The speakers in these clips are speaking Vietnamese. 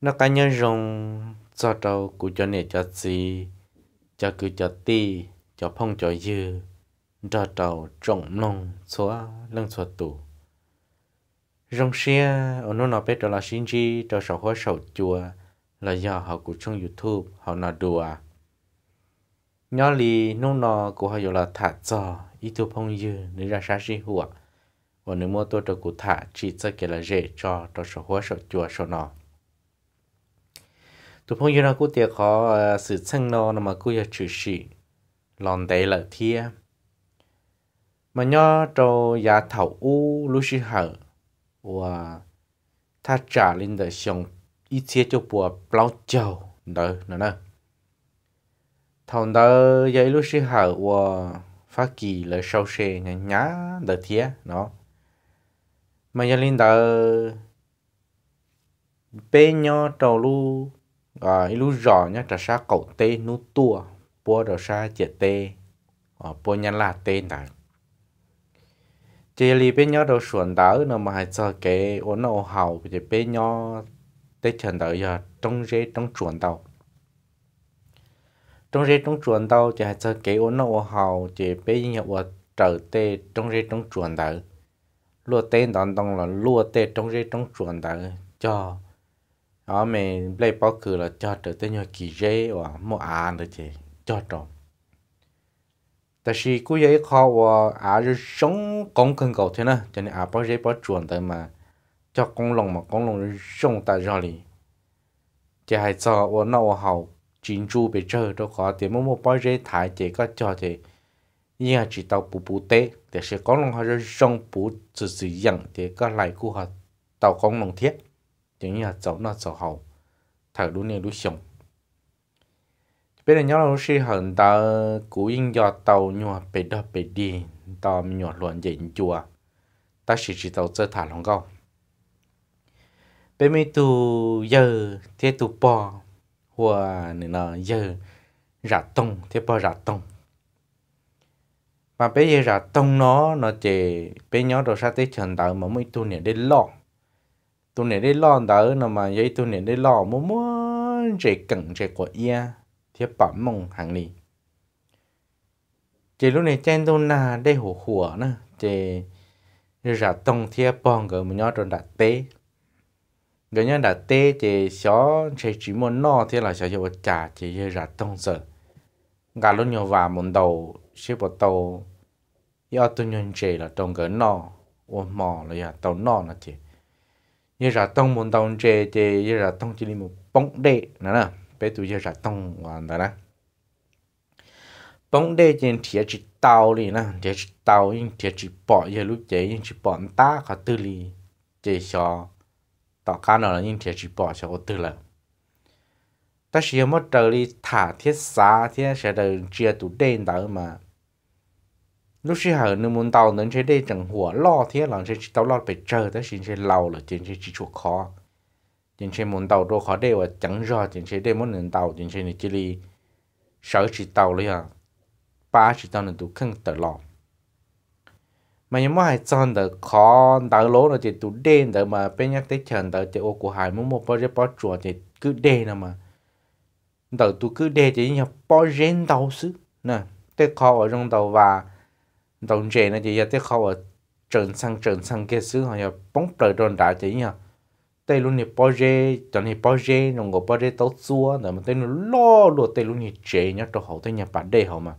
nó cá nhân rong cho trâu của cho nè cho gì cho cứ cho ti cho phong cho dư cho trâu trồng nông xóa lông xóa tủ rong xe ở nó nó biết là xin chi cho sầu hoa sầu chùa là do họ của trong youtube họ nào đùa nhỏ lì nó nó của họ là thả cho ít tu phong dư nên ra sáng gì hùa và nếu mua tôi cho cụ thả chỉ cho cái là dễ cho cho sầu hoa sầu chùa sầu nó tụi phong yêu nó cũng tiệc khó ờ, sự chân nó mà cũng yêu chữ sĩ lòn đấy là thia mà nhớ cho giá thảo u lúc sĩ hở và ta trả lên đời sống ít chia cho bùa bao chầu đó nữa nè thằng đó dạy lúc sĩ hở và phát kỳ là sau xe nhá nhá đời thia nó mà giờ lên đời bên nhau trầu lu à ờ, lúc rõ nhá trả sa cậu tê nú tua bua đồ sa chè tê à ờ, bua nhá là tê này chè li bên nhau đồ xuân đỡ nó mà hay cho cái ôn nó hậu thì bên nhau tê chân đỡ giờ trong rễ trong chuồn đầu trong rễ trong chuồn đầu thì hay cho cái ôn nó hậu thì bên nhau trở tê trong rễ trong chuồn đỡ lúa tê đón đông là lúa tê trong rễ trong chuồn đỡ cho ở mình lấy bao là cho trở tới nhiều kỳ dễ và mua ăn được chứ cho trộm ta chỉ cứ vậy khó và à rồi sống công cần cầu thế nữa cho nên à bao dễ bao chuẩn tới mà cho con lòng mà con lòng sống tại rồi đi chỉ hay cho và nó hậu chính chủ bị chơi đâu khó thì mỗi mua bao dễ thái chỉ có cho thì nhà chỉ tàu bù bù tê để sẽ con lòng họ rồi sống bù tự sự dặn thì có lại cụ họ tàu con lòng thiết chỉ như là cháu nó cháu hậu thở đu nè đu sống bây giờ nhớ là sĩ hận ta cú in do tàu nhua bề đập bề đi tàu nhua luận dịnh chùa ta chỉ chỉ tàu chơi thả lòng câu bây mi tu giờ thế tu po hoa nữa là giờ rạ tông thế po rạ tông mà bây giờ rạ tông nó nó chỉ bây nhớ đồ sa tế trần tàu mà mới tu nè đến lo tôi này đi lo đỡ nó mà vậy tôi này đi lo mua mua trẻ cần trẻ của ia thì bảo mong hàng đi. chỉ lúc này chen tôi na đây hổ hổ nữa chỉ ra tông thì bong cái mình nhớ rồi đặt tê cái nhớ đặt tê chỉ xó chỉ chỉ muốn no thì là xó cho trả chỉ ra tông sợ gà lúc nhiều và muốn đầu sẽ bắt đầu do tôi nhận chỉ là tông cái no ôm mò là tàu no là chỉ như là tông muốn tông chế chế như là tông chỉ một bóng đệ nữa nè bé tụi như là tông hoàn đó nè bóng đệ trên thiệt chỉ tàu đi nè thiệt chỉ tàu nhưng thiệt chỉ bỏ giờ lúc chế nhưng chỉ bỏ ta cả tư li chế cho tỏ cá nó là nhưng thiệt chỉ bỏ cho có tư là ta chỉ mất trời đi thả thiết xa thiết sẽ đời chia tụ đen đó mà lúc xưa hở nếu muốn tàu nên chế đây chẳng หัว lo thế là chế chỉ tàu lo phải chờ tới xin chế lâu là trên chế chỉ chuột khó trên chế muốn tàu đồ khó đều và chẳng rõ trên chế đây muốn nên tàu trên chế này chỉ đi sợ chỉ tàu lấy à ba chỉ tàu nên tụ khăn tờ lo mà những món hàng chân tờ khó tàu lố là chỉ tụ đen tờ mà bên nhắc tới chọn tờ chỉ ô của hai muốn một bao giờ bao chuột thì cứ đen mà tờ tụ cứ đen thì nhập bao rén tàu xứ nè tới khó ở trong tàu và đồng chế nó chỉ tiếp khâu ở trần sang trần sang cái xứ họ giờ bóng trời đòn đại chỉ nhờ tây luôn thì bao giờ cho này bao giờ nó ngồi bao giờ tao xua rồi mà tây nó lo luôn tây luôn thì chế nhá cho họ tây nhà bạn đây họ mà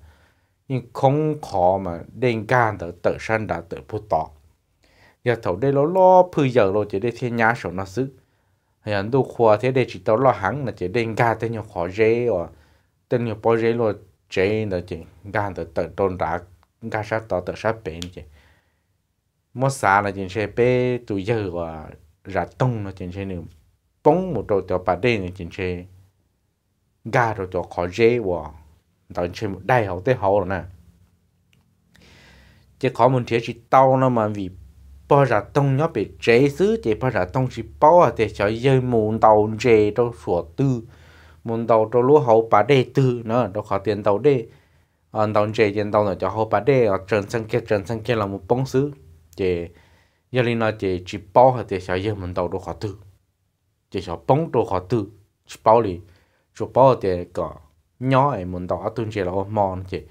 nhưng không khó mà đen gan tới tự san đã tự phụ tọ giờ thầu đây nó lo phư giờ rồi chỉ để thiên nhà sổ nó xứ hay anh đâu khoa thế để chỉ tao lo hẳn là chỉ đen gan tây nhà khó dễ rồi tây nhà bao giờ rồi chế là chỉ gan tới tự đòn đại gà sát tao tự sát bền chứ mua xa là chuyện xe bé tụi giờ và ra tông là chuyện xe nữa bóng một đồ tiểu bà đen là chuyện xe gà rồi cho khó dễ và đó chuyện một đại hậu tế hậu rồi nè chỉ khó một thế chỉ tao nó mà vì bao giờ tông nó bị chế xứ chỉ bao giờ tông chỉ bao à thì cho dây muốn tàu chế đâu sủa tư muốn tàu đâu lúa hậu bà đê tư nè, tao khó tiền tao đê Ờ, anh đóng chơi trên đâu là cho họ bà đê ở ờ, trần sang kia trần sang kia là một bóng xứ chế giờ lên nói chế chỉ bao hay thì sao giờ mình đâu đồ họ tư chế sao bóng đâu họ tư chỉ bao đi chỉ bao thì có nhỏ ấy mình đâu ở tuần chế là họ mòn chế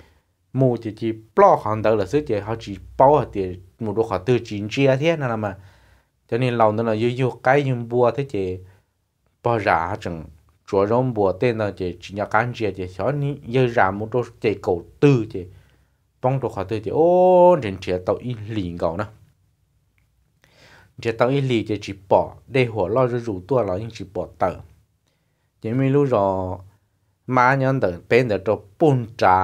mua chế chỉ bao hàng đầu là xứ chế họ chỉ bao hết thì một đồ họ tư chỉ chia thế nên là mà cho nên lâu nữa là yêu yêu cái nhưng bua thế chế bao rã chẳng chúa rong bùa tên là chỉ chỉ nhà can chia chỉ xóa ní giờ ra một chỗ chỉ cầu tư chỉ bông đồ khó tư chỉ ô nên chỉ tàu y lì gạo nè chỉ tàu y lì chỉ chỉ bỏ để หัว lo rồi rủ tua lo nhưng chỉ bỏ tờ chỉ mình lúc rồi mà nhân tờ bên đó cho bún trà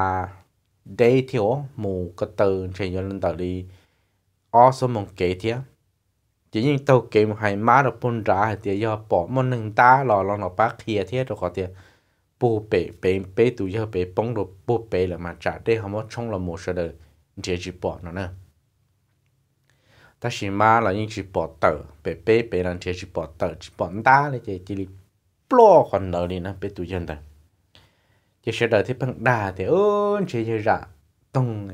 để thiếu mù cái tờ chỉ nhân tờ đi ở số mong kế thiệt chỉ những tàu kê một hai má được ra hay do bỏ một nâng ta lò lò nó bác kia thế rồi có tiệt bể bể bể tụ giờ bể bông đồ bố bể là mà trả để không có trong là một sự đời chỉ chỉ bỏ nó nè ta chỉ má là những chỉ bỏ tờ bể bể bể là chỉ chỉ bỏ tờ chỉ bỏ ta là chỉ chỉ bỏ còn nợ đi nè bể tụ giờ đây chỉ sự đời thì bằng đà thì ơn chỉ chỉ ra tông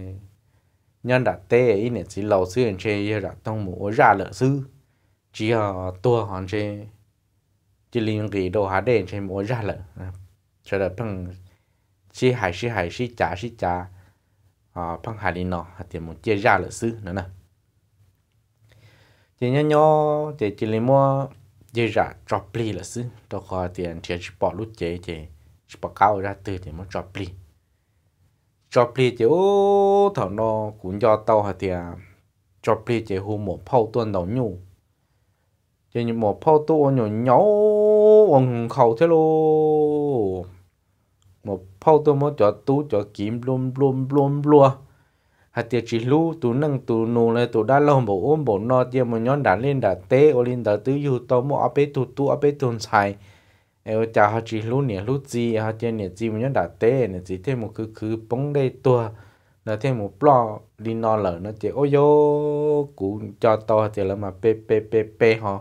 nhân đã tê ấy nè chỉ lầu sư anh chê yê ra tông mũ ra lợ sư chỉ họ ờ, tua hòn chê chỉ liên kỳ đồ há đen chê mũ ra lợ cho đợt bằng chỉ hải chỉ hải chỉ trả chỉ trả à bằng hải lý nọ thì một chia ra lợ sư nữa nè chỉ nhau nhớ thì chỉ liên mua chỉ ra drop pli lợ sư đó có tiền chỉ bỏ lúc chế chỉ bỏ cao ra từ thì mua drop pli cho pli chứ ô thằng nó cũng cho tao hả thì cho pli chứ hù một phao tuần đầu nhu chứ như một phao tuần nhỏ nhỏ ông khẩu thế lô một phao tuần mới cho tú cho kiếm luôn luôn luôn luôn hả tiệt chỉ lu tú nâng tú nô lên tú đã lâu bộ ôm bộ no tiêm mà nhón đàn lên đà té ô lên đà tứ yêu tao mua áp tu tu áp tu sai eo chả họ chỉ lúc nè lúc gì họ chơi nè gì mình nhớ đã tê nè gì thêm một cứ cứ bóng đây tua là thêm một blo đi no lở nó chơi ôi yo cú cho to thì là mà p p p p ha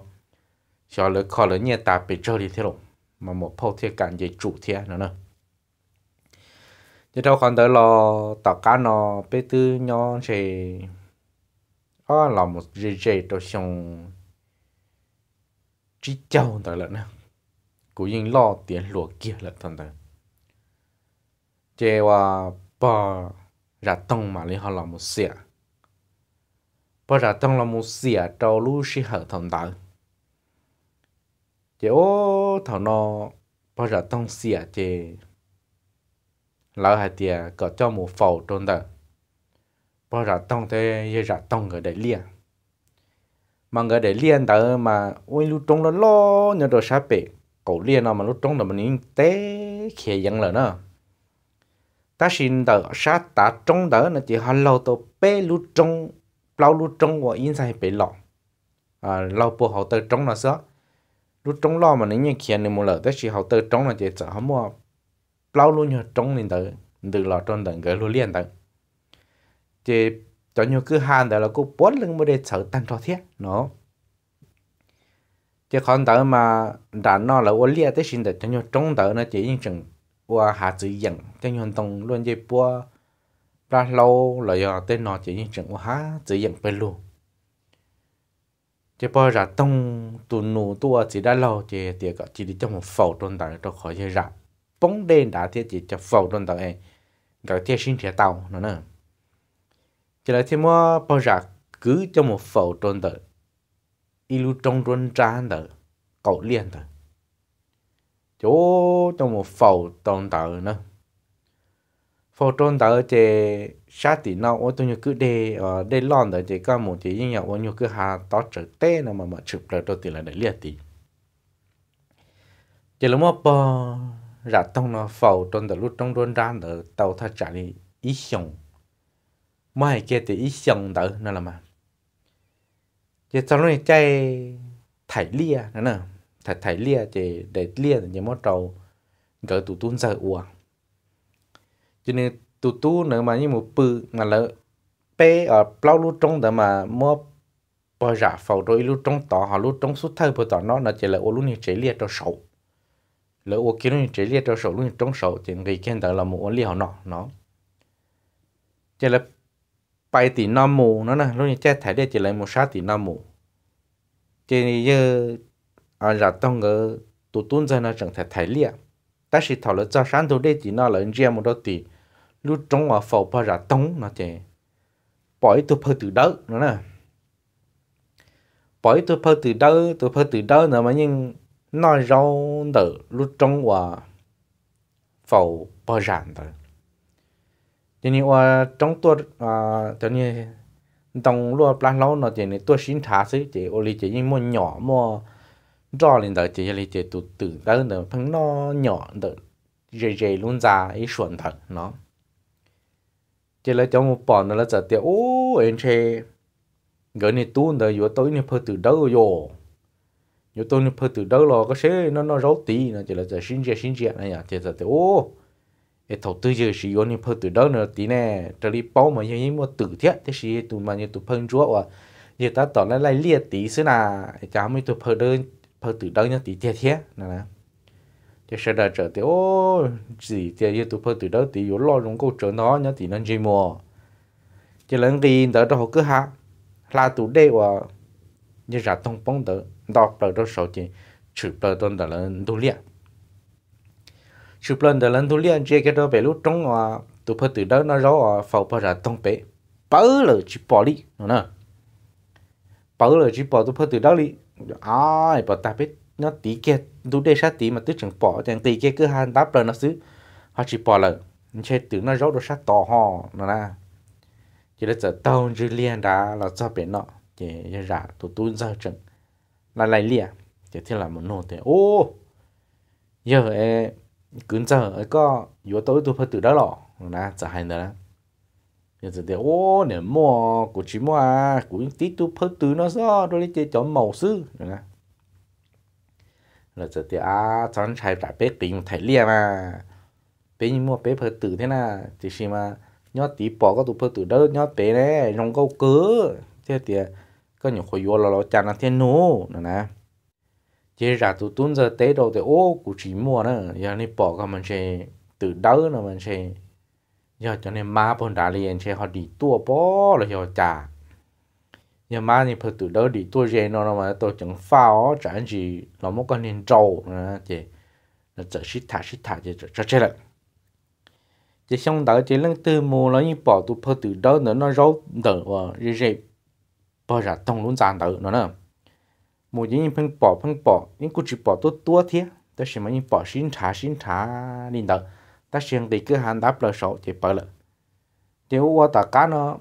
cho lỡ khó lỡ nhẹ ta bị cho đi thế rồi mà một phô thiên cản dây trụ thiên nữa nữa chứ đâu còn tới lo tàu cá nó bê tư nhon thì ó là một dây dây đồ xong chỉ châu tới lận nữa กูยิงล่อเตียนหลวเกียละทันเดเจว่าปอรัดต้องมาเลยฮอลมุเสียปอรัดต้องลมุเสียเจ้าลู่ชิเหอทันเดเจโอ้ทานอปอรัดต้องเสียเจแล้วหาเตียก็เจ้าหมูเฝ้าจนเดปอรัดต้องเตยรัดต้องก็ได้เลี้ยง mà người để liên tới mà ôi lúc trong nó lo nhớ đồ sát bể cổ liên nào mà lúc trong là mình té khề dặn lời nữa ta xin đỡ sát ta trong đỡ là chỉ họ lâu tổ bé lúc trong lâu lúc trong và yên sai bị lọ à lâu bộ họ tới trong là sao lúc trong lo mà nếu nhìn khề nên một lời ta xin họ tới trong là chỉ sợ hả? mua lâu luôn nhờ trong nên tới từ lọ trong đừng gửi luôn liền tới chỉ cho nhiều cứ hàng đó là cô bốn lưng mới để sợ tan cho thiết nó chỉ còn đỡ mà đã nó là ô lia tới xin được cho nhau trống đỡ nó chỉ những chừng qua hạ chữ dần cho nhau tông luôn dây bua ra lâu là do tên nó chỉ những chừng qua hạ chữ dần bên luôn chỉ bao giờ tông tụ nụ tua chỉ đã lâu chỉ tiệt cả chỉ đi cho một phẩu trôn đỡ cho khỏi dây rạp bóng đen đã thiết chỉ cho phẩu trôn đỡ ấy gọi thiết sinh thể tàu nó nè chỉ là thêm mua bao giờ cứ cho một phẩu trôn đỡ 一路中中站的狗链的，就怎么否中的呢？否中的这下底呢，我都有个的呃，的浪的这个目的，因为我有个哈到这带那么么吃不着的来的列的，这了么不，然后呢否中的路中中站的到他家里一想，买给的一想的，那了嘛。giờ cho nó chạy thải lia nữa nè thải thải lia thì để lia thì mất trầu gỡ tụ tún giờ uổng cho nên tụ tú nữa mà như một bự mà lỡ bé ở bao lú trong đó mà mua bao giả phẩu rồi lú trong tỏ họ lú trong suốt thời bữa tỏ nó chỉ là ô lú như chế liệt cho sầu lỡ ô kia lú như chế liệt cho sầu lú như trong sầu thì người kia đó là một ô liều nọ chỉ là bài tỷ nam mù nó nè lú như che thải đây chỉ là một sát tỷ nam mù chỉ như à là tông ở tụ tuôn ra nó chẳng thể thấy liền ta chỉ thảo luận cho sáng đầu đây thì nó là riêng một đôi tỷ lúc trong ở phổ bao là tông nó chỉ bỏ tụ phơi từ đó nữa nè bỏ tụ phơi từ đó tôi phơi từ đó nữa mà nhưng nó rau đỡ lúc trong ở phổ bao rạn rồi cho nên ở trong tôi à cho nên đồng lúa plan lâu nó chỉ này tôi xin thả xí chỉ ô li chỉ những mua nhỏ mua cho lên đời chỉ li chỉ tụt từ đó nữa phăng nó nhỏ đỡ dễ dễ luôn ra ý chuẩn thật nó chỉ là cho một bọn nó là giờ tiêu ô anh chị gần này tuôn đời vừa tối này phơi từ đâu rồi vừa tối này phơi từ đâu rồi có xe nó nó rấu tí nó chỉ là giờ xin chia xin chia này nhỉ à, chỉ là tiêu ô e thầu tư giờ sử dụng những phần từ đó nữa tí nè trở đi bao mà như những một tử thiết thế thì tụi mà như tụi phân chúa và như ta tỏ lại lại liệt tí xứ là cháu mới tụi phần đơn phần từ đó nhá tí thiết thiết này nè thế sau đó trở tới ô gì thì như tụi phần từ đó tí yếu lo rung câu trở nó nhá tí nó gì mua chỉ lần gì đó đó cứ hạ là tụi đây và như ra thông bóng đó đọc đó đó số chỉ chữ bờ tôn đó là tụi liệt chụp lên để lần thứ liên chơi cái đó bé lúc trống à tụi phật tử đó nó rõ à phẫu bao giờ tông bé bớ là chỉ bỏ đi nữa bớ là chỉ bỏ tụi phật tử đó đi ai bỏ ta biết nó tí kia tụi đây sát tí mà tụi chẳng bỏ chẳng tí kia cứ hàng đáp rồi nó xứ họ chỉ bỏ là chơi từ nó rõ đồ sát to ho nó nè chỉ là giờ tông chữ liên đã là cho bé nó chỉ ra tụi tụi giờ chẳng là lại liền chỉ thế là một nô thế ô giờ cứ chờ ấy có yếu tố tôi phải từ đó lọ nè chả hay nữa giờ thì ô nè mua của chị mua à của tí tôi từ nó sao rồi chơi chọn màu sư nè là giờ thì à chọn chạy trả bé tiền thầy lia mà bé như mua bé phải từ thế nè thì khi mà nhớ tí bỏ có tôi phải từ đó nhớ bé này trong câu cớ thế thì có nhiều khối yếu là lo chăn là thiên nô nè chỉ ra tụ tuân giờ tế đồ thì ô cụ chỉ mua nữa giờ này bỏ các mình sẽ tự đỡ nữa mình sẽ giờ cho nên má bọn đã liền sẽ họ đi tua bỏ rồi giờ trả giờ má này phải tự đỡ đi tua gì nó nó mà tôi chẳng phao chẳng gì nó mất con nên trâu nữa chị nó chợ xít thả xít thả chị chợ chơi lại chị xong đỡ chị lần từ mua nó như bỏ tụ phải tự đỡ nữa nó rốt đỡ và gì gì bỏ ra tông luôn giàn đỡ nó nữa một những phân bỏ phân bỏ những cụ chỉ bỏ tốt tốt thế ta sẽ mà những bỏ xin trả xin trả nên đó ta sẽ để cứ hàng đáp lời số thì bỏ lại nếu qua ta cá nó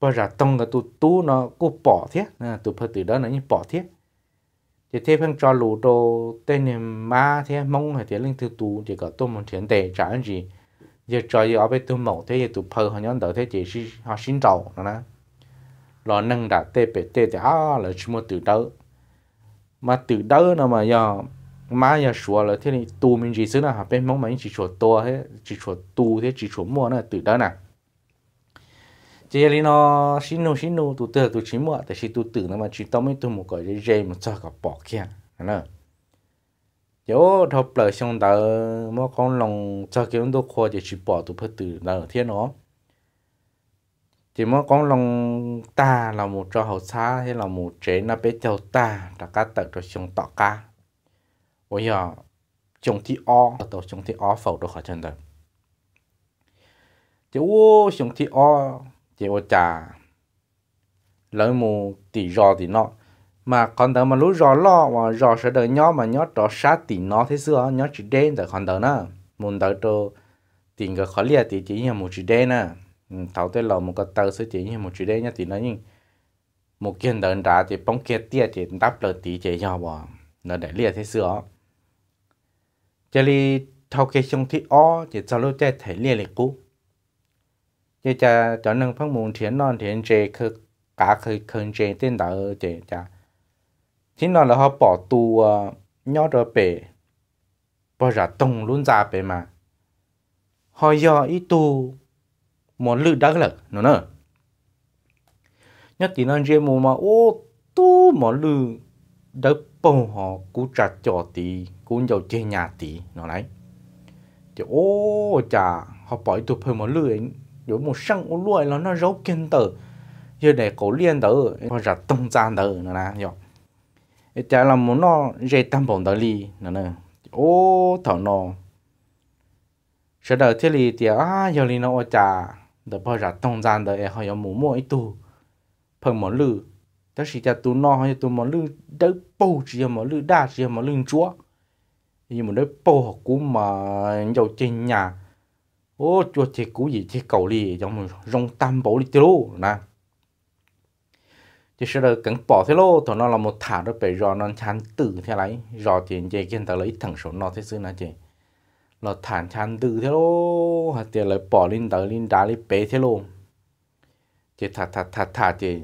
bây giờ tông cái tụ tú nó cũng bỏ thế nè tụ phải từ đó nó như bỏ thế thì thế phân cho lũ đồ tên niệm ma thế mong hay thế linh thứ tụ thì có tôi muốn thiện tệ trả gì giờ cho giờ ở bên tôi mẫu thế giờ tụ phơi họ nhón đỡ thế chỉ họ xin trầu nó nè lo nâng đã tê bể tê thì á là chỉ muốn từ đâu mà từ đâu nào mà giờ má giờ xua là thế này tu mình chỉ xứ là bên mong mình chỉ xua to hết chỉ xua tu thế chỉ xua mua là từ đó nè chỉ là nó xin nô xin nô tụ tự tụ chỉ mua tại chỉ tu tự nào mà chỉ tao mới tu một cái dây dây mà cho cả bỏ kia nè chỗ thập lợi xong đó mà con lòng cho cái ông đồ khoa chỉ bỏ tụ phải từ nào thế nó chỉ mới con lòng ta là một cho hậu xa hay là một chế nó bé châu ta đã cắt tật cho chúng tọ ca bây giờ chúng thì o tổ chúng thì o phẩu đồ khỏi chân đời chỉ ô chúng thì o chỉ ô trà lấy mù tỷ rò thì nó mà còn đỡ mà lúc rò lo mà rò sẽ đợi nhó mà nhó trò sát tỷ nó thế xưa nhó chỉ đen rồi còn đỡ nữa muốn đỡ cho tiền cái khó liệt thì chỉ là một chỉ đen à tàu tới lầu một cái tàu sẽ chỉ như một chuyện đấy nhá thì nó như một kiện đơn đá thì bóng kia tia thì đáp lời tí chế cho bỏ nó để lia thế sửa cho đi thâu kia xong thì ó thì cho lúc chơi thể lia liệt cũ chứ cha cho nên phong muốn thiền non thiền chế cứ cả khơi khơi chế tên đỡ chế cha thì nó là họ bỏ tu ờ, nhỏ rồi bể bỏ ra tông luôn ra bể mà họ do ý tu món lự đắc là nó nè nhất tí nó chơi mua mà ô tu món lự đắc bao họ cú trả cho tí cú giàu chơi nhà tí nó lấy chứ ô chà họ bỏ tụ phơi món lự ấy rồi một sang ô lụi là nó rấu kiên tử, giờ để cổ liên tử, họ trả tông gian tử, nó là hiểu chả là muốn nó dễ tâm bổng tử, li nó nè ô thảo nó sẽ đợi thế li thì à giờ li nó ô chả đó bao giờ tông gian đó họ có mù mua ít tu phần mỏ lư đó chỉ cho tu no hay tu mỏ lư đó bầu chỉ mỏ lư đa chỉ mỏ lư chúa nhưng mà đó bầu họ cũng mà giàu trên nhà ô chúa thì cũ gì thì cầu đi, giống mình rong tam bổ đi tiêu nè thì sau đó cần bỏ thế lô thì nó là một thả đó bị rò nó chán tử thế này rò thì chơi kia ta lấy thằng số nó thế xưa nè chị là thản chán từ thế lô hạt tiền lại bỏ lên tới lên đá lên bé thế lô chỉ thả thả thả thả chỉ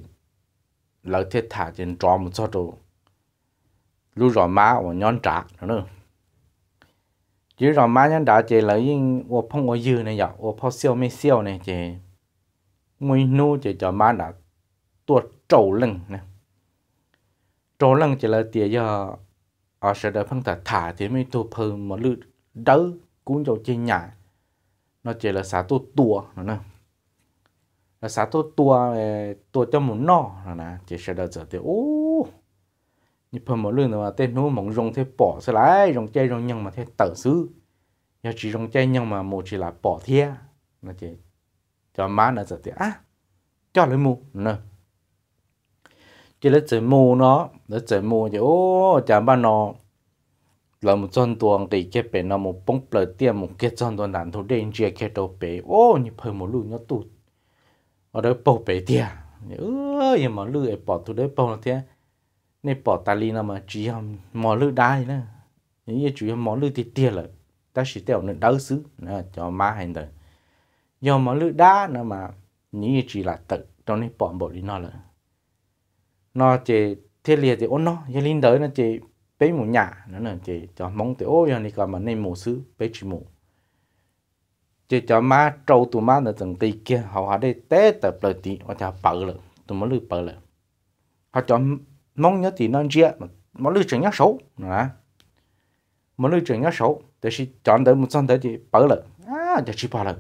lợi thế chỉ trò một số đồ lúc rồi má và nhón trả nữa nữa chứ má nhón trả chỉ lấy yên phong ô dư này vậy ô phong siêu mấy này chỉ nguyên nu chỉ cho má đã tuột trầu lưng trầu lưng chỉ là tiền giờ ở sẽ đợi phong thả thả thì mới tu phơi một lượt đỡ cũng cho chơi nhảy nó chỉ là xá tua tua nữa nè là xá tua tua ờ, tua cho nọ no nè chỉ sẽ đợt giờ thì ô như phần một lượng mà tên nó mong rong thế bỏ sẽ lại rong chơi rong nhưng mà thế tử sư giờ chỉ rong chơi nhưng mà một chỉ là bỏ thia nó chỉ cho má nó giờ thì à cho lấy mù nè chỉ lấy chơi mù nó lấy chơi mù thì ô chả ba nó เรามุจนตัวตีแค่เป็นเรามุป้องเปิดเตี้ยมุแค่จนตัวนั้นทุเรียนเจียแค่ตัวเปโอ้นี่เพิ่มมุลูนี่ตุดเอาได้ปอเปเตี้ยเออยังมาลือไอ้ปอดทุได้ปอเตี้ยนี่ปอดตาลีน่ะมาจีมมอลือได้นะนี่จีมมอลือตีเตี้ยเลยแต่สิเตี้ยนึงดาวซื้อนะจอมาให้เด้อยอมมอลือได้นะมานี่จีละตึกตอนนี้ปอดบ่ลีน่ะเลยนอเจเทเลียเจโอ้นอยาลินเด้อนะเจ bấy mù nhà nó là chỉ cho mong tiểu ôi anh đi còn mà nên mù xứ bấy chỉ mù chỉ cho má trâu tụ má là từng tì kia họ họ đây té tập lời tí họ cho bự lợ tụ má lư bự lợ họ cho mong nhớ thì non chia mà mà lư chuyện nhớ xấu nè mà lư chuyện nhớ xấu để chỉ chọn tới một son tới thì bự lợ à giờ chỉ bỏ lợ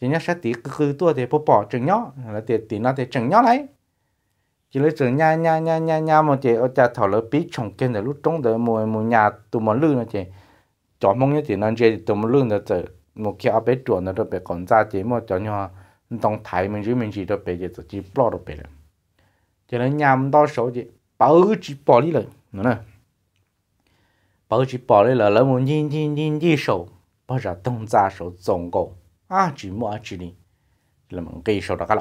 chỉ nhớ sẽ tí cứ cứ tua thì bỏ bỏ chuyện nhớ là tiền tiền nó thì chuyện nhớ lấy chỉ lấy chữ nha nha nha nha nha mà chị ở cha thảo lỡ bí trồng kia để lúc trong đời mùa mùa nhà tụ mà lư nó chị chó mong như chị nói chị tụ mà lư nữa chữ một khi ở bên chuột nó được bé còn ra chị mà chó nhau, đồng thái mình chứ mình chỉ được bé chị chỉ bỏ được bé lấy nhà mình đo số chị bảo chỉ bỏ đi rồi nữa nè bảo chỉ bỏ đi rồi lỡ muốn nhìn nhìn nhìn đi số bao giờ đông ra số tổng cổ à chỉ mua chỉ đi là mình cây số đó cả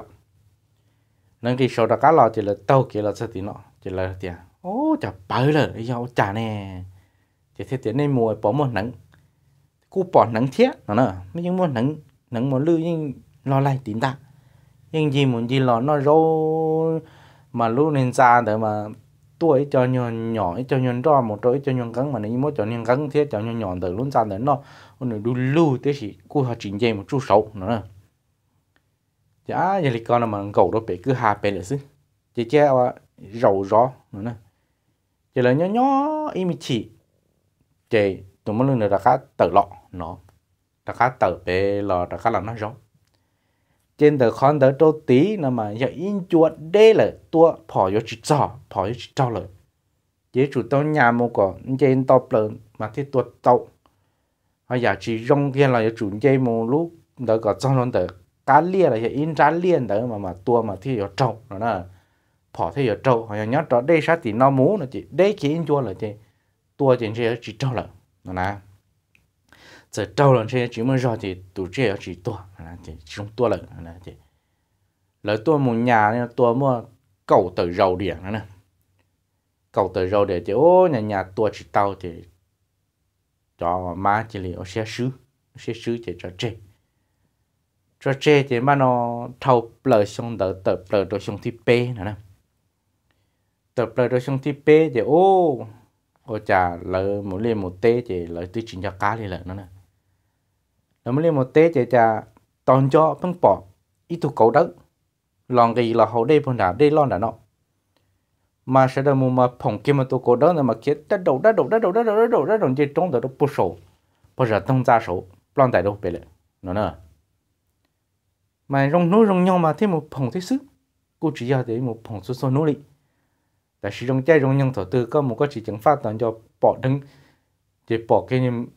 nâng đi sổ đó cá lò chỉ là tàu kia là sao tí nọ chỉ là tiền ô chả bơi là bây giờ chả nè chỉ thế tiền nên mua bỏ một nắng cú bỏ nắng thiết nó nè mấy những mua nắng nắng mua lư nhưng lo lại tím ta nhưng gì muốn gì lo nó rô mà lúc nên ra để mà tuổi cho nhon nhỏ cho nhon đo một tuổi cho nhon cắn mà nếu mỗi cho nhon cắn thiết cho nhon nhỏ từ luôn ra đến nó nó đu lưu thế thì cú họ chỉnh dây một chút xấu nữa chả giờ thì con mà gầu đó bé cứ hà bé là xứ chỉ che à rầu rõ nữa nè chỉ là nhỏ nhỏ im chị chỉ tụi mình là đã tự lọ nó đã cá tự bé lọ đã cá làm nó rõ trên tờ con tờ tô tí nè mà giờ in chuột đây là tua phò vô chỉ trò phò vô chỉ trò lời chỉ chủ tao nhà mua cỏ trên tao lớn mà thì tuột tàu họ giờ chỉ rong kia là chủ chơi mua lúc đỡ có trong luôn được cán lia là hiện in trái liền đấy mà mà tua mà thì ở trâu nó là bỏ thì ở trâu họ nhớ đó đây sát thì nó mú nó chỉ đây chỉ in chua là chỉ tua chỉ chơi chỉ trâu là nó nè giờ trâu là chơi chỉ mới rồi thì tụ chơi ở chỉ tua là chỉ chúng tua là là chỉ lời tua một nhà nên tua mua cầu từ rầu điện nữa nè cầu từ rầu để chỉ ô nhà nhà tua chỉ tàu thì cho má chỉ li ở xe sứ xe sứ chỉ cho chơi cho chế thì mà nó thâu bờ sông đỡ tờ bờ đồ sông thì bê nữa nè tờ bờ đồ sông thì bê thì ô ô chả lỡ một lên một tê thì lỡ tư chính cho cá thì lỡ nữa nè lỡ một lên một tê thì chả toàn cho băng bỏ ít tu cầu đất lòng gì là hậu đây bọn đã đây lo đã nó mà sẽ là mà phòng kia mà tu cầu đất là mà kia đã đầu đã đầu đã đầu đã đầu đã đầu đã đầu chỉ trong đó đâu bút sổ bây giờ tông ra sổ plan tại đâu bây giờ nó nữa mà rong nô rong nhong mà thêm một phòng thế sức cô chỉ ra để một phòng số số nô lị là sử dụng chơi rong nhong thổ tư có một cái chỉ chứng phát toàn cho bỏ đứng để bỏ cái nhầm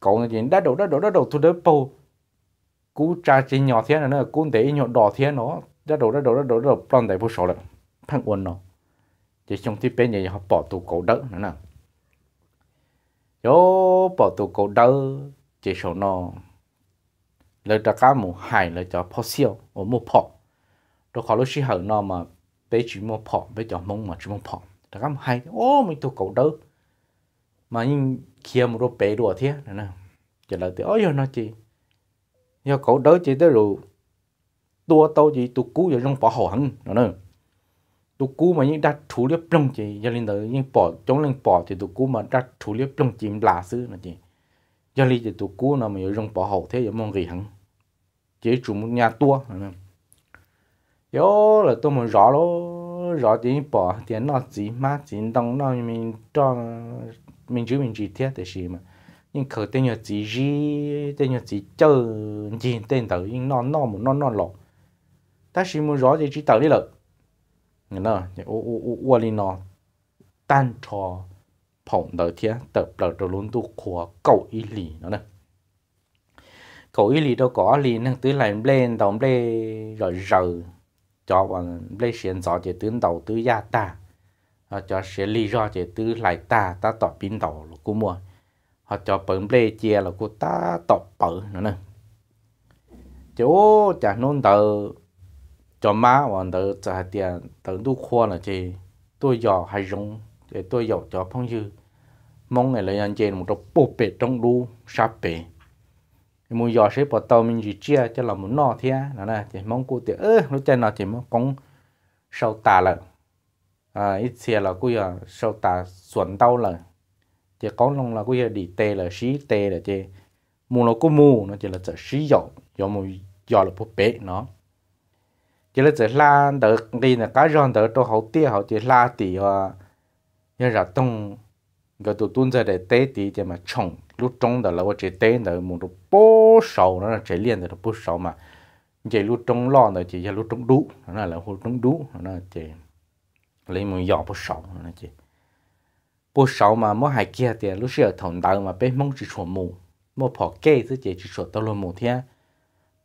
cậu này gì đã đầu đã đầu đã đầu thu đỡ bầu cú cha chỉ nhỏ thế là nó cú để nhỏ đỏ thế nó đã đầu đã đầu đã đầu đã đầu toàn đại vô số rồi thằng quân nó chỉ trong thì bên này họ bỏ tù cậu đỡ nữa nè yo bỏ tù cậu đỡ chỉ số nó lời đặc cá mù hải lời cho phô siêu ở mù phọ, đó khó lúc xí hở nó mà bé chỉ mù phọ, bé cho mông mà chỉ mù phọ, đặc cá mù hải ô mình tôi cầu đớ, mà nhưng kia một đôi bé đùa thế nè chỉ là tự ôi giờ nó chị giờ cầu đớ chỉ tới rồi tua tao chỉ tụ cú giờ trong bỏ hậu hẳn nó nè tụ cú mà những đặt thủ liếp trong chị giờ lên tới những bỏ chống lên bỏ thì tụ cú mà đặt thủ liếp trong chìm là xứ nó chị giờ lên thì tụ cú nó mà giờ trong bỏ hậu thế giờ mong gì hẳn chỉ chủ một nhà tua yo là tôi muốn rõ lô rõ thì bỏ tiền nó gì, má chỉ đông nó mình cho mình chứ mình chỉ thiết để gì mà nhưng khởi tên nhà chỉ gì tên nhà chỉ chơi gì tên tử nhưng nó nó một nó nó lọ ta chỉ muốn rõ thì chỉ tử đi lợ nghe nó ô ô ô ô đi nó tan trò phỏng đỡ thiết tập đỡ luôn tu khóa cầu ý lì nó này cổ ý lì đâu có lì năng tứ lại lên đầu lên rồi rờ cho bọn lên xuyên gió chỉ tướng đầu tứ gia ta họ cho sẽ lì do chỉ tứ lại ta ta tỏ pin đầu là cô mua họ cho bẩn lên chia là cô ta tỏ bở nữa nè chỗ chả nôn tờ cho má còn tờ chả tiền tờ đu khoa là chị tôi dò hay rong để tôi dò cho phong dư mong ngày lấy anh chị một trong bộ bể trong đu sáp bể mua giò sấy bỏ tàu mình chỉ chia cho là muốn nọ thế đó là chỉ mong cô tiệt ơ lúc chơi nọ chỉ mong con sâu tà là à ít xe là cô giờ sâu tà xuẩn tàu là chỉ có lòng là cô giờ đi tê là xí tê là chỉ mua nó cô mua nó chỉ là chợ xí giò giò mua giò là bố bé nó chỉ là chợ la được đi là cá ròn được tôi hậu tia hậu chỉ la thì à như là tông cái tụi tuôn giờ để tê thì chỉ mà trồng lúc trong đó là tôi chỉ tên là một bộ sầu nó chỉ liên là bộ sầu mà chị lúc trong lo là chỉ là lúc trong đủ nó là lúc trong đủ nó chị lấy một giọt bộ sầu nó chị bộ sầu mà mỗi hai kia thì lúc xưa thằng đầu mà bé mong chỉ chuẩn mù mỗi phò kê thì chỉ chỉ chuẩn tao luôn mù thế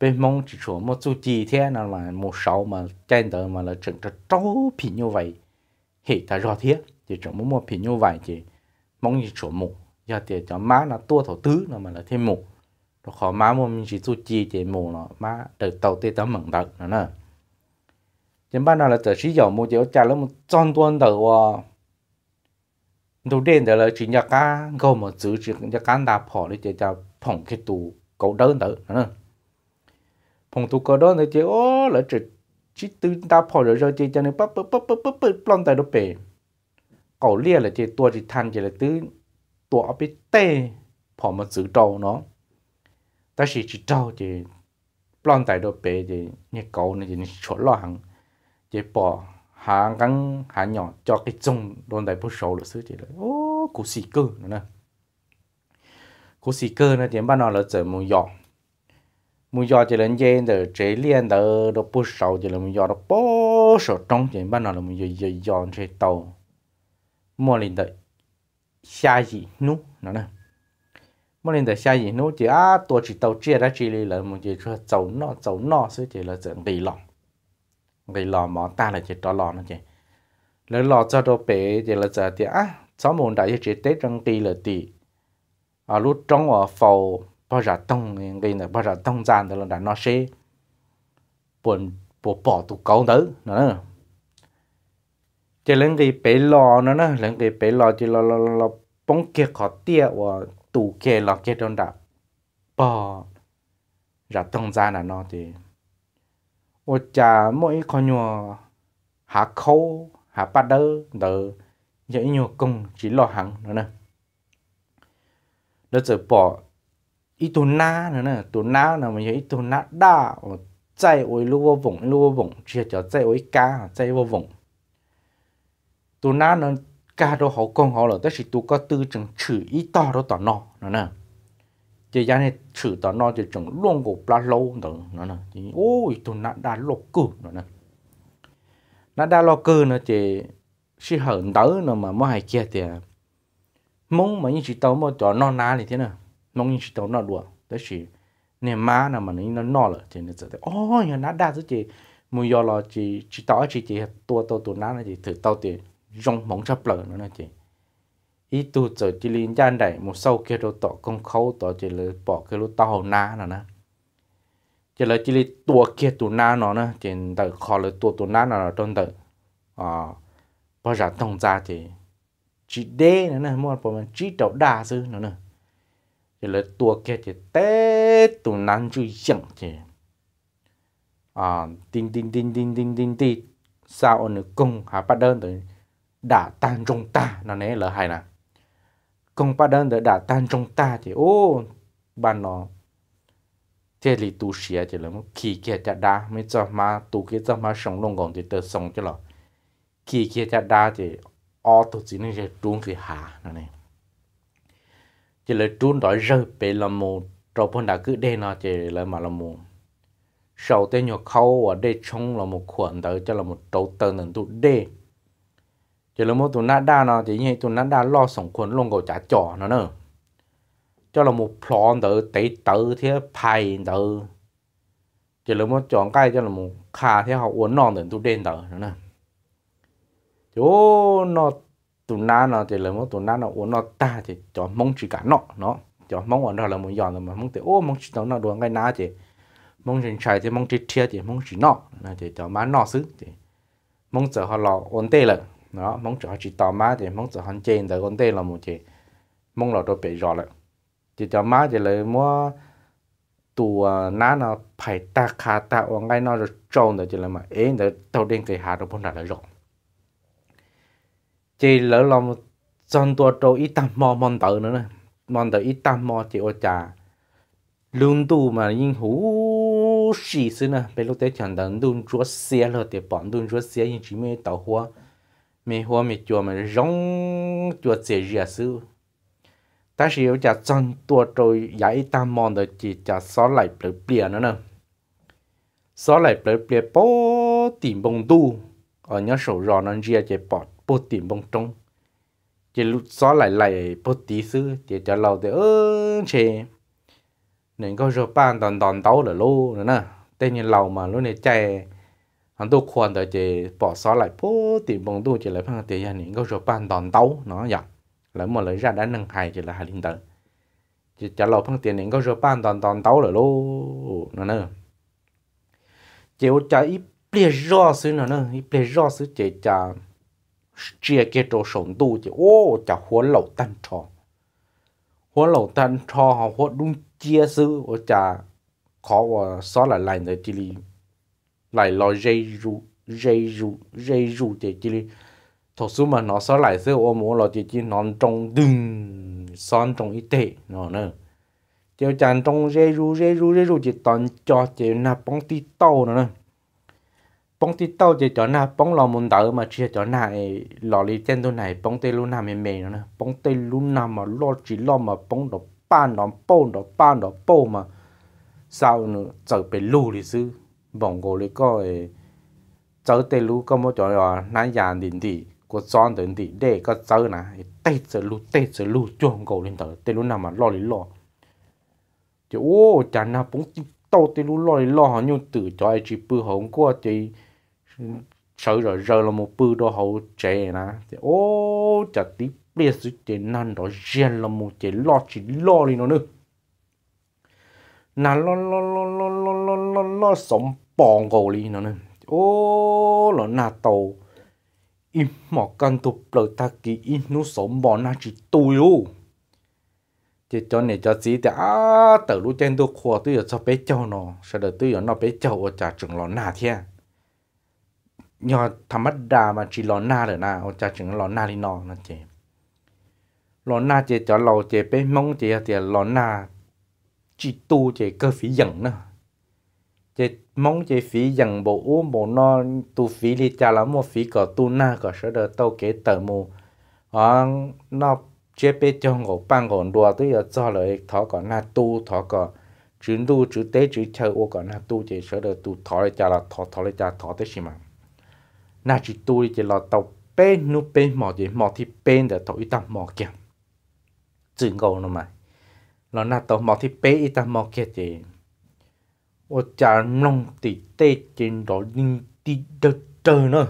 bé mong chỉ chuẩn mỗi chú chỉ thế nào mà một sầu mà trên đời mà là chừng cho trâu phì như vậy hệ ta rõ thế chỉ chừng mỗi một phì như vậy chỉ mong chỉ chuẩn mù giờ thì cho má nó tua thổ tứ nó mà là thêm mù nó khó má mà mình chỉ tu chi thì mù nó má được tàu tê tấm mừng đợt nữa nè chẳng bao nào là từ sĩ dầu mua chỉ trả lắm một tròn tuần tờ qua đầu tiên là chỉ nhà cá gồm một chữ chỉ nhà cá đạp phỏ để chỉ cho phòng cái tủ cầu đơn tờ nữa nè phòng tủ cầu đơn thì chỉ ô là chỉ chỉ từ đạp phỏ rồi rồi chỉ cho nên bắp bắp bắp bắp bắp bắp lon tờ nó bể cầu lia là chỉ tua chỉ than chỉ là tứ ตัวไปเต้พอมันสือโตเนาะแต่สิจิโตจะปล้อนแต่โดเปจะเนี่ยเกาเนี่ยจะนี่ฉลองจะปอหางกันหางหยอจอกไอ้จงโดนแต่ผู้โชว์หรือซื้อจะเลยโอ้กูสีเกอร์นะกูสีเกอร์นะเดี๋ยวบ้านเราเราเจอมูยอมูยอจะเล่นเย็นเดอเจเลียนเดอดผู้โชว์จะเลยมูยอดผู้โชว์ตรงเดี๋ยวบ้านเราเรามูยอยอยอนเชโตมัวลินเดอ xa gì nú nó nè mỗi lần xa gì nú thì á tổ chỉ tàu chia ra chỉ là một chỉ cho tàu nọ tàu nọ sẽ chỉ là dẫn đi lọ người lọ mà ta là chỉ đó lọ nó chỉ lấy lọ cho đồ bể chỉ là giờ thì á cháu muốn đại chỉ tết trong đi là đi à lúc trong ở phò bao giờ tông người này bao giờ tông gian đó là nó sẽ buồn bỏ bỏ tụ cầu nữa nữa chỉ lên cái bể lò nữa nè lên cái bể lò chỉ lò lò lò bông kia khó tiếc, và tủ kia lò kia trong đạp bò ra trong ra là nó thì ô cha mỗi con nhỏ hạ khâu hạ bắt đỡ đỡ dễ nhiều công chỉ lo hẳn nữa nè đó giờ bỏ ít tu na nữa nè tu na là mình ít tu na đa chạy ôi lúc vô vùng lúc vô vùng chia cho chạy ôi cá chạy vô vùng tụi nó nó cả đồ họ con họ là tất sự tụi có tư chẳng chữ ý to đó tỏ nọ nó nè chỉ ra này chữ tỏ nọ chỉ chẳng luôn của pla lâu đó nó nè thì ôi tụi nó đã lo cơ nó nè nó đã lo cơ nó chỉ sự hận tới nó mà mới hay kia thì à, mong mà những sự tao mà tỏ nọ ná thì thế nè, mong những sự tao nọ đùa tất sự nè má nào mà nó nọ rồi thì nó sẽ ôi nó đã ra chứ chị mua do là chỉ chị tỏ chỉ chị tua tao tụi nó là chị thử tao tiền rong mong sắp lợ nữa nè chị ý tu trở chỉ liên gian đại một sau kia đồ tọ công khâu tọ chỉ là bỏ cái lúc tao na nữa nè chỉ là chỉ là tua kia tu na nó nè chỉ đợi khó là tua tu na nó trong đợi à bao giờ tông ra thì chỉ đê nữa nè mua bọn mình chỉ đầu đa sư nữa nè chỉ là tua kia chỉ té tu nan chú chẳng chỉ. à ờ, tin tin tin tin tin tin tin sao ở công hà bắt đơn tới đã tan trong ta nó nè lỡ hay nè công pa đơn đã tan trong ta thì ô ban nó thế thì tu sửa chỉ là một khi kia chả đa mới cho mà tu kia cho mà sống long còn thì tự sống cho là khi kia chả đa thì ô tu chỉ nên trung thì hạ nó nè chỉ là trung đói rơi về là một trò phân đã cứ đen nó chỉ là mà là một sau tên nhỏ khâu ở đây trong là một khuẩn tới cho là một trâu tơ nên tu đen chỉ là một tuần nát đa nó chỉ như tuần nát đa lo sống quần lông cầu trả trò nó nữa cho là một phong tự tế tự thế phải tự chỉ là một chọn cái cho là một khả thế học uốn non tự tu đen tự nữa nè chỗ nó tuần nát nó chỉ là một tuần nát nó uốn nó ta thì chọn mong chỉ cả nó nó chọn mong uốn đó là một giòn mà mong tự ô mong chỉ nó nó đuổi ngay ná thì mong chỉ chạy thì mong chỉ thiệt thì mong chỉ nó là thì chọn má nó xứ thì mong sợ họ lò uốn tê lại nó mong chờ chỉ tao má thì mong chờ hắn trên tới con tê là một chị mong là tôi bị rõ lại chỉ tao má thì lấy mua tù à, ná nó phải ta khá ta ở ngay nó rồi trôn rồi chỉ là mà ấy để tao đen thì hà rồi bốn đã lại rõ chỉ lỡ lòng chọn tua trâu ít tam mò mòn tử nữa nè mòn tử ít tam mò chỉ ô trà luôn tu mà nhưng hú sĩ xí nè bây lúc tới chẳng đừng đun chúa xe rồi thì bọn đun chúa xe nhưng chỉ mới tàu hoa mi hoa mi chùa mà rong chùa chế rìa sư ta chỉ yêu chả chân tua trôi giải ta mòn rồi chỉ chả xó lại bể bìa nữa nè xó lại bể bìa bó tìm bông tu ở nhớ sổ rò nó rìa chế bò bó tìm bông trông chỉ lúc xó lại lại bó tí sư chỉ chả lâu thì ơ chê nên có rồi bàn đòn đòn đấu là lô nữa nè tên như lâu mà lúc này chè hắn đâu khoan tới chị bỏ xó lại phố thì bọn tu chỉ lại phăng tiền nhà những câu rồi ban đòn tấu nó vậy dạ, lấy một lấy ra đã nâng hài chỉ là hai linh tử chỉ trả lời phăng tiền những có rồi ban đòn đòn tấu rồi luôn nó nữa chị út trả ít bia rõ xứ nó nữa ít bia rõ xứ chị trả chia cái chỗ sống tu chỉ ô trả huấn lẩu tan cho huấn lẩu tan cho họ huấn đúng chia xứ ô trả khó và xó lại lại rồi chị lại lo dây ru dây ru dây ru thì chỉ thổ số mà nó sẽ lại sẽ ôm ôm là chỉ chỉ nón trong đừng son trong ít thế, nó nữa chiều chán trong dây ru dây ru dây ru chỉ toàn cho chỉ na bóng tít tàu nữa nữa bóng tí tàu chỉ cho na bóng lò môn tử mà chỉ cho na lò lì trên tôi này bóng tê luna mềm mềm nữa nữa bóng tê luna mà lo chỉ lo mà bóng đó pan đó bông đó pan đó bông mà sao nữa trở về lù thì xứ bọn cô lấy có cháu tê lú có một chỗ là nãy giờ đến thì có chọn đến thì để có nè tê sờ lú tê sờ lú cho cô lên tới tê lú nào mà lo lý lo ô chả nào cũng tao tê lú lo lý lo họ nhưng từ bự hổng qua sợ rồi giờ là một bự đồ hậu trẻ nè thì ô chả tí bây giờ chỉ năn đó riêng là một chỉ lo chỉ lo nó nữa นาลอลอลอลอลอลอลอลอสมปองเกาหลีนั่นเองโอ้ลอนาโตอิหมอกกันตุเปลือตะกี้อินุสมบอนาจิตุยูจะจนเนี่ยจะสีแต่อ้าเต๋อรู้เจนตัวขวตัวอย่าจะไปเจ้าเนาะเสด็จตัวอย่าเนาะไปเจ้าอจากจึงหลอนนาเทียยอธรรมดามาจีหลอนนาเลยนะอจากจึงหลอนนาลีนองนั่นเจหลอนนาเจจะเราเจไปมองเจเตียหลอนา chỉ tu chỉ cơ phí dần nữa chỉ mong chỉ phí dần bộ ú bộ no tu phí đi cha lắm mua phí cỏ tu na cỏ sợ đỡ tàu kế tờ mù à nó chế bê cho ngộ băng ngộ đùa tới giờ cho lời thọ cỏ na tu thọ cỏ chữ tu chữ tế chữ chơi u cỏ na tu chỉ sợ đỡ tu thọ lại cha là thọ thọ lại cha thọ tới xí mà na chỉ tu chỉ lo tàu bê nu bê mò gì mò thì bê để thọ ít tâm mò kia chữ ngộ nó mà nó na tổ mò thì bé ít ta mò kia chị ô cha nông thì tê trên đó đi đi đợt trời nữa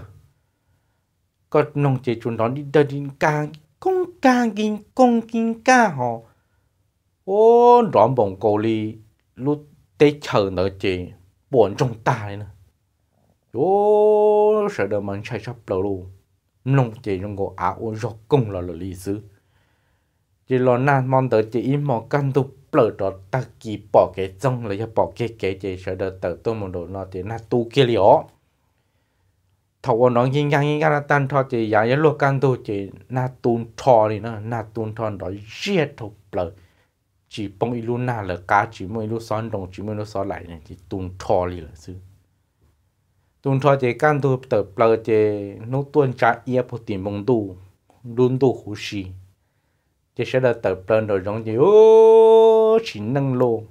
có nông chị chúng đó đi đợt đi ca công ca kinh công kinh ca họ ô đó bồng cổ li lúc tê chờ nữa chị buồn trong ta nữa ô sợ đờ mình chạy sắp lầu luôn nông chị trong cổ áo ô rọc công là lời lý xứ chỉ lo na mong tới chỉ im mò căn tu bờ đó ta kỳ bỏ cái trong cho bỏ cái cái chỉ sợ đợt tới tôi một đồ nó thì na tu kia lió thầu nó nhìn ngang nhìn ngang tan thọ chỉ giả giả lo căn tu chỉ na tu thọ đi nó na tu thọ đó giết thầu bờ chỉ bông ilu na là cá chỉ mỗi ilu xoắn đồng chỉ mỗi ilu xoắn lại này chỉ tu thọ đi là sư tuần thọ chỉ căn tu tờ bờ chỉ nó tuần trả ia po tiền mông tu luôn tu hú xì chỉ sẽ là tập lên rồi giống như chỉ nâng lô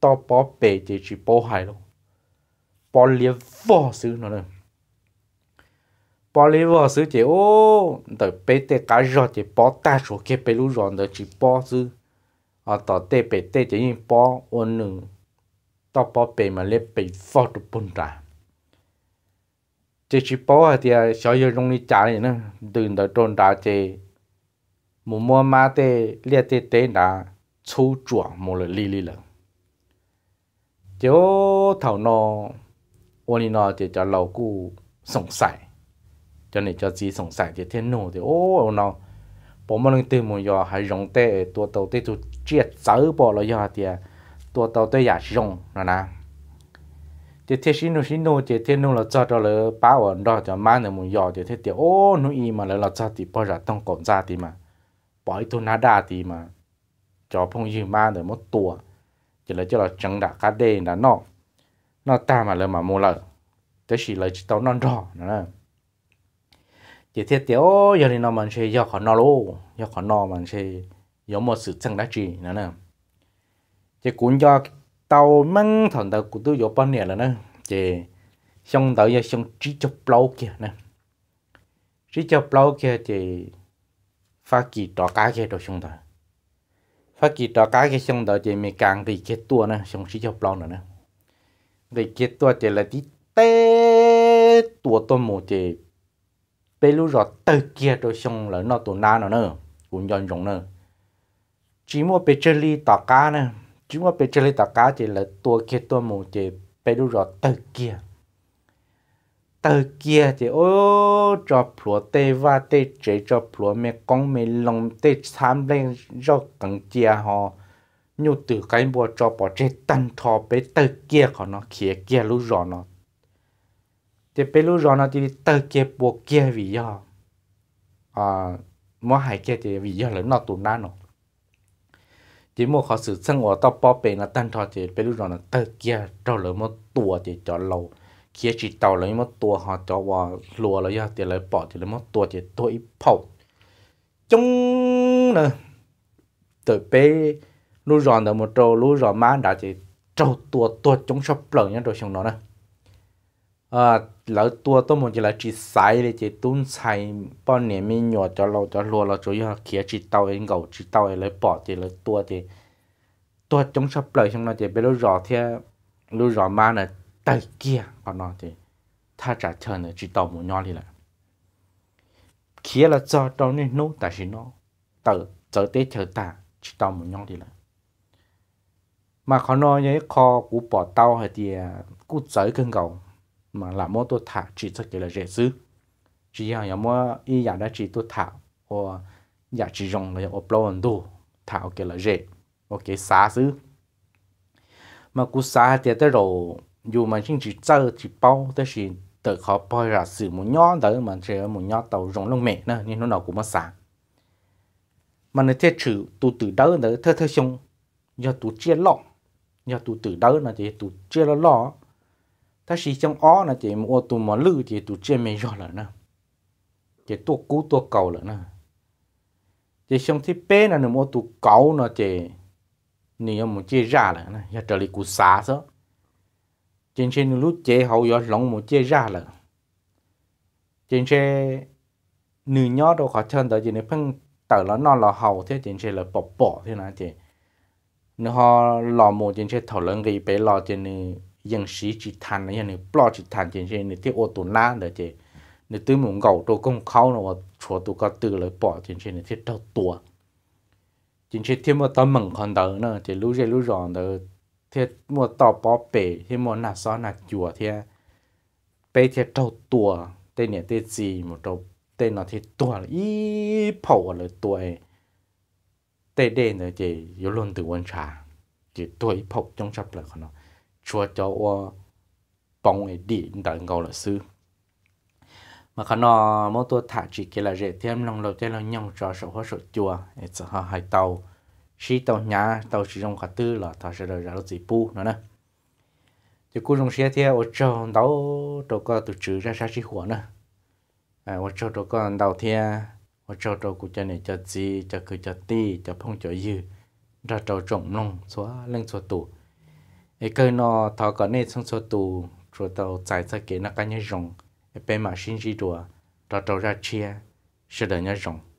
to bó bể chỉ chỉ bó hài luôn, bó lia vò xứ nó nữa bó lia vò xứ chỉ ô tập bê tê cá rô chỉ bó ta số cái bê lú rò nữa chỉ bó xứ à tỏ tê bê tê chỉ như bó ôn nương to bó bể mà lấy bể vò được bún ra chỉ chỉ bó thì 小学容易家里呢，对的，种大些。À, mù mua ma tê lia tê tê đã chú chua mù lì lì lì lợ chỗ thảo nó ô nì nó thì cho lâu cú sống sài cho nên cho gì sống sài thì thiên nô thì ô nó bố mà lên từ mù giờ hay rong tê tua tàu tê tu chia chở bỏ lo giờ thì tua tàu tê giả rong rồi nè thì thế xin nó xin nó thì thế nó là cho cho lê, bảo ổn đó cho mang được mù giờ thì thế thì ô nó y mà là cho thì bao giờ tông cổng ra thì mà bởi tôi nà đà thì mà cho phong như ma để mất tua chỉ là cho là chẳng đã cá đê đã nọ nó ta mà lời mà mua lời tới chỉ lời chỉ tao non rõ nữa chỉ thiết tiểu giờ thì nó mình sẽ do khó nó luôn do khó nó mình sẽ do một sự chẳng đã chỉ nữa nè chỉ cũng do tao mang thằng tao của tôi do bao nhiêu là nữa chỉ xong tới giờ xong chỉ cho lâu kia nè chỉ cho lâu kia chỉ phát kỳ đó cá cái đồ xong đó phát kỳ đó cá cái xong đó thì mình càng cái cái tua nữa xong chỉ cho bao nữa nữa cái cái thì là tí té tua tôi một thì bây lúc rồi kia đồ xong là nó tụ na nữa nữa cũng nhon nữa chỉ mua bê chân ly tỏ cá nữa chỉ mua bê chân ly tỏ cá thì là tua kia tua một thì bây lúc rồi kia tờ kia thì ô cho plúa tê và tê chế cho plúa mẹ con mẹ lòng tê tham lên cho cần kia họ như từ cái bùa cho bỏ chế tân thọ bé tờ kia của nó kia kia lú rõ nó thì bé lú rõ nó thì tờ kia bùa kia vì do à mua hai kia thì vì do lớn nó tụ na nó chỉ mua họ sự sinh hoạt tao bỏ bé nó tân thọ thì bé lú rõ nó tờ kia cho lớn một tuổi thì cho lâu kia chỉ tàu lấy một tua họ cho vào lùa lấy ra tiền lấy bỏ thì lấy một tua thì tôi phẩu chung nè từ bé lúa rồi là một trâu lúa rồi má đã thì trâu tua tua chúng sắp lợn nhá rồi xong nó nè à lỡ tua tôi muốn chỉ là chỉ sai để chỉ tuôn sai bao nè mi nhỏ cho lâu cho lùa là chủ yếu kia chỉ tàu ấy gạo chỉ tàu ấy lấy bỏ thì lấy tua thì tua chúng sắp lợn xong nó chỉ bé lúa rồi thì lúa rồi má này tay kia của nó thì ta trả chờ nữa chỉ tàu một nhỏ đi lại khi là cho tàu nên nô tại vì nó tự tự tế chờ ta chỉ tàu một nhỏ đi lại mà khó nói nhé kho của bỏ tàu hay thì à, cú giới cân cầu mà làm mô tôi thả chỉ cho cái là dễ dữ chỉ hàng nhà mua y nhà đã chỉ tôi thả hoặc nhà chỉ dùng là ốp lâu đồ thả cái là dễ ok xá dữ mà cú xá thì tới rồi dù mà chính chỉ chơi chỉ bao tới chỉ tự khó bơi là sử một nhó tới mà chơi một nhó tàu rồng lông mẹ nữa nhưng nó nào cũng mất sáng mà nó thiết trừ tu từ đâu tới thơ thơ xong do tu chia lọ do tu từ đâu là chỉ tu chia lọ lọ ta chỉ trong ó là chỉ mua tụ mỏ lư chỉ tu chia mấy giọt là nè chỉ tu cú tu cầu là nè chỉ xong thì bé là nó mua tu cầu nó chỉ nếu mà chia ra là nè giờ trở lại cú xá sao trên trên lúc chế hậu gió lòng một chế ra là trên xe nữ nhỏ đâu khó chân đó chỉ nên phân tờ nó là hậu thế trên xe là bỏ bỏ thế nào chị nó họ lò một trên xe thảo luận cái bé lò trên này dân sĩ chỉ thành này này bỏ chỉ thành trên xe này thế ô tô na đó chị này tôi muốn gầu tôi cũng khâu nó chúa tôi có từ lời bỏ trên xe này thế đâu tua trên xe thêm một tấm mừng còn đỡ nữa chị lúc rồi lúc rồi đó thì mua tàu bó bể thì mua nà xó nà chùa thì bể thì trâu tùa tên này tên gì một trâu tên nó thì tùa là ý phẩu là tùa tên đây là chỉ yếu luôn từ quân trà chỉ tùa ý phẩu trong sắp là nó chùa cho ô bóng ấy đi đợi ngầu là sư mà khả nó mỗi tôi thả chỉ kia là rẻ thêm lòng lâu, tiên là nhông cho sổ hóa sổ chùa ấy sợ hai tàu sĩ tàu nhà tàu chỉ dùng cả tư là thà sẽ được ra lúc gì bu nữa nè thì cô dùng xe thì ở chỗ đâu đâu có tổ chức ra sao chỉ hùa nữa à ở chỗ đâu có đầu thì ở chỗ đâu cũng cho này cho gì cho cứ cho ti cho phong cho dư ra trâu trồng nông xóa lên xóa tủ cái cây nó thọ có nên xong xóa tủ rồi tàu chạy ra kia nó cái nhớ rồng bên mà sinh gì đùa ra trâu ra chia sẽ được nhà rồng